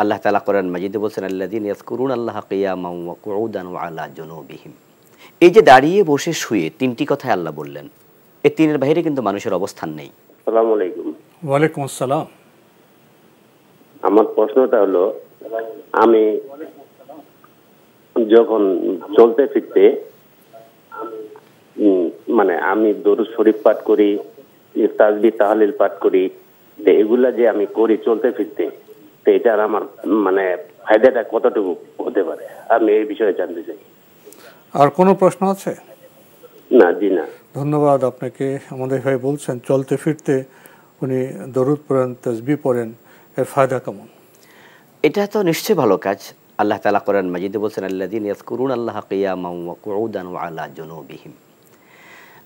আল্লাহ তালা করেন মাজিদে বলছেন আল্লা দিন ইয়াসকুরুন আল্লাহ কিয়ামাউ কৌদান আলা এই যে দাঁড়িয়ে বসে শুয়ে তিনটি কথায় আল্লাহ বললেন এ তিনের বাইরে কিন্তু মানুষের অবস্থান নেই ওয়ালাইকুম আসসালাম আমার প্রশ্নটা হলো আমি যখন চলতে ফিরতে মানে আমি দরু শরীফ পাঠ করি তাজবি তাহলিল পাঠ করি এগুলা যে আমি করি চলতে ফিরতে তো এটার আমার মানে ফায়দাটা কতটুকু হতে পারে আমি এই বিষয়ে জানতে চাই আর কোনো প্রশ্ন আছে না জি না ধন্যবাদ আপনাকে আমাদের ভাই বলছেন চলতে ফিরতে উনি দরুদ পড়েন তসবি পড়েন এর ফায়দা কেমন এটা তো নিশ্চয়ই ভালো কাজ আল্লাহ তালা করেন মাজিদে বলছেন আল্লাদিন ইয়াসকুরুন আল্লাহ কিয়ামাউদান আল্লাহ জনবিহীন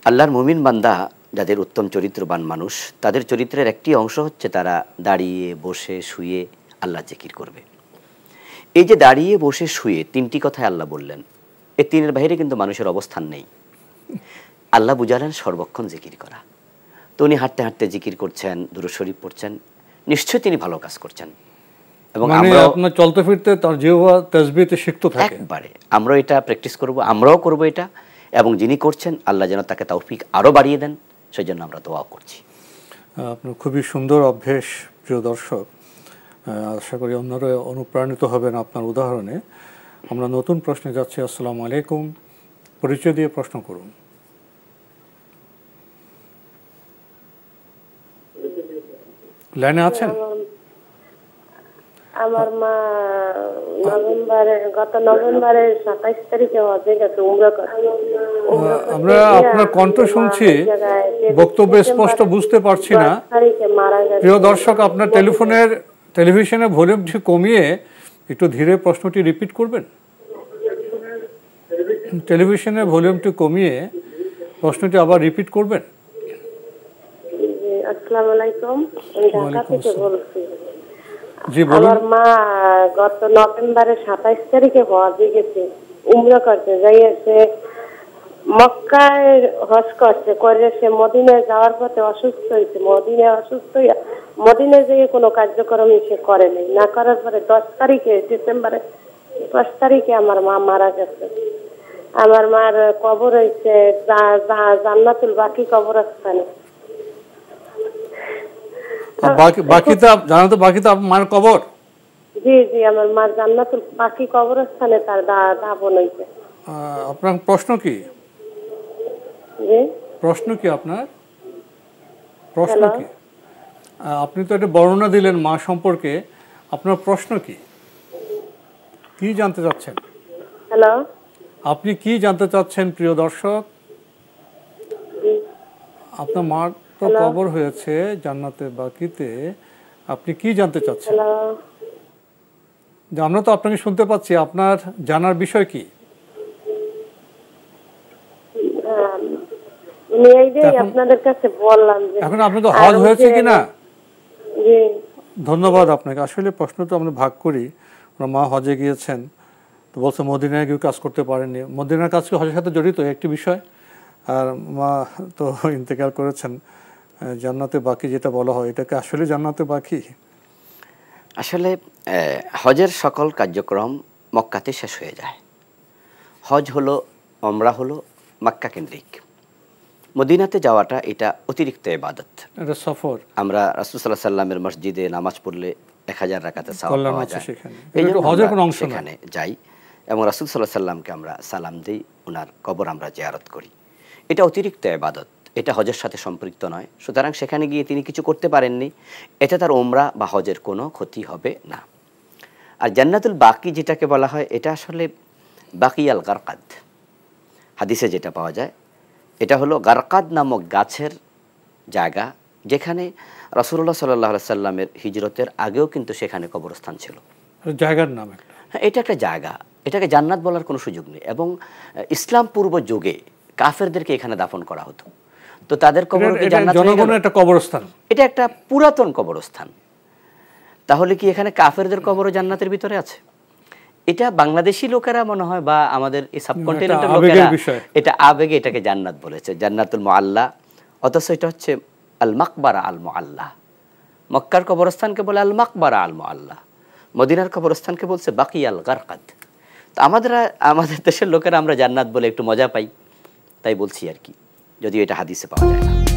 আল্লাহর মুমিন বান্দা যাদের উত্তম চরিত্রবান মানুষ তাদের চরিত্রের একটি অংশ হচ্ছে তারা দাঁড়িয়ে বসে শুয়ে আল্লাহ জিকির করবে এই যে দাঁড়িয়ে বসে শুয়ে তিনটি কথায় আল্লাহ বললেন এ তিনের বাইরে কিন্তু মানুষের অবস্থান নেই আল্লাহ বুঝালেন সর্বক্ষণ জিকির করা তো উনি হাঁটতে হাঁটতে জিকির করছেন শরীফ পড়ছেন নিশ্চয় তিনি ভালো কাজ করছেন এবং মানে আমরা আপনার চলতে ফিরতে তার জিহ্বা তাসবিহতে শিখতে থাকে একবারে আমরাও এটা প্র্যাকটিস করব আমরাও করব এটা এবং যিনি করছেন আল্লাহ যেন তাকে তৌফিক আরও বাড়িয়ে দেন সেই জন্য আমরা দোয়া করছি আপনার খুবই সুন্দর অভ্যেস প্রিয় দর্শক আশা করি অন্যরা অনুপ্রাণিত হবেন আপনার উদাহরণে আমরা নতুন প্রশ্নে যাচ্ছি আসসালাম আলাইকুম পরিচয় দিয়ে প্রশ্ন করুন লাইনে আছেন আমার মা নভেম্বরের গত নভেম্বরের সাতাইশ তারিখে হজে গেছে উমরা আমরা আপনার কণ্ঠ শুনছি বক্তব্য স্পষ্ট বুঝতে পারছি না প্রিয় দর্শক আপনার টেলিফোনের টেলিভিশনে ভলিউম কমিয়ে একটু ধীরে প্রশ্নটি রিপিট করবেন টেলিভিশনে ভলিউমটি কমিয়ে প্রশ্নটি আবার রিপিট করবেন জি বলুন আমার মা গত নভেম্বরের সাতাইশ তারিখে হজে গেছে উমরা যাই মক্কায় হজ করছে করে সে মদিনায় যাওয়ার পথে অসুস্থ হয়েছে মদিনায় অসুস্থ হয়ে মদিনে যেয়ে কোনো কার্যক্রম সে করে নাই না করার পরে দশ তারিখে ডিসেম্বরে দশ তারিখে আমার মা মারা গেছে আমার মার কবর হয়েছে জান্নাতুল বাকি কবর জি আপনার প্রশ্ন কি প্রশ্ন কি আপনি তো একটা বর্ণনা দিলেন মা সম্পর্কে আপনার প্রশ্ন কি কি জানতে চাচ্ছেন হ্যালো আপনি কি জানতে চাচ্ছেন প্রিয় দর্শক আপনার মা তো কবর হয়েছে জান্নাতে বাকিতে আপনি কি জানতে চাচ্ছেন আমরা তো আপনাকে শুনতে পাচ্ছি আপনার জানার বিষয় কি এখন আপনি তো হজ হয়েছে কিনা ধন্যবাদ আপনাকে আসলে প্রশ্ন তো আমরা ভাগ করি মা হজে গিয়েছেন তো বলছে মদিনায় কেউ কাজ করতে পারেনি মদিনার কাজ কি হজের সাথে জড়িত একটি বিষয় আর মা তো ইন্তেকাল করেছেন জান্নাতে বাকি যেটা বলা হয় এটাকে আসলে জান্নাতে বাকি আসলে হজের সকল কার্যক্রম মক্কাতে শেষ হয়ে যায় হজ হলো অমরা হলো মাক্কা কেন্দ্রিক মদিনাতে যাওয়াটা এটা অতিরিক্ত এবাদত সফর আমরা রাসুলসাল্লাহ সাল্লামের মসজিদে নামাজ পড়লে এক হাজার রাখাতে সেখানে যাই এবং রাসুল সাল্লাহ সাল্লামকে আমরা সালাম দিই ওনার কবর আমরা জেয়ারত করি এটা অতিরিক্ত এবাদত এটা হজের সাথে সম্পৃক্ত নয় সুতরাং সেখানে গিয়ে তিনি কিছু করতে পারেননি এতে তার ওমরা বা হজের কোনো ক্ষতি হবে না আর জান্নাতুল বাকি যেটাকে বলা হয় এটা আসলে বাকি আল কারকাদ হাদিসে যেটা পাওয়া যায় এটা হলো গারকাদ নামক গাছের জায়গা যেখানে রসুল্লাহ সাল্লাহ সাল্লামের হিজরতের আগেও কিন্তু সেখানে কবরস্থান ছিল আচ্ছা, জায়গার নাম হ্যাঁ এটা একটা জায়গা এটাকে জান্নাত বলার কোনো সুযোগ নেই এবং ইসলাম পূর্ব যুগে কাফেরদেরকে এখানে দাফন করা হতো তো তাদের কবর একটা কবরস্থান এটা একটা পুরাতন কবরস্থান তাহলে কি এখানে কাফেরদের কবর জান্নাতের ভিতরে আছে এটা বাংলাদেশি লোকেরা মনে হয় বা আমাদের এই সাবকন্টিনেন্টের লোকেরা এটা আবেগে এটাকে জান্নাত বলেছে জান্নাতুল মোয়াল্লা অথচ এটা হচ্ছে আল মাকবারা আল মোয়াল্লা মক্কার কবরস্থানকে বলে আল মাকবারা আল মোয়াল্লা মদিনার কবরস্থানকে বলছে বাকি আল গারকাদ তো আমাদের আমাদের দেশের লোকেরা আমরা জান্নাত বলে একটু মজা পাই তাই বলছি আর কি যদি এটা হাদিসে পাওয়া যায় না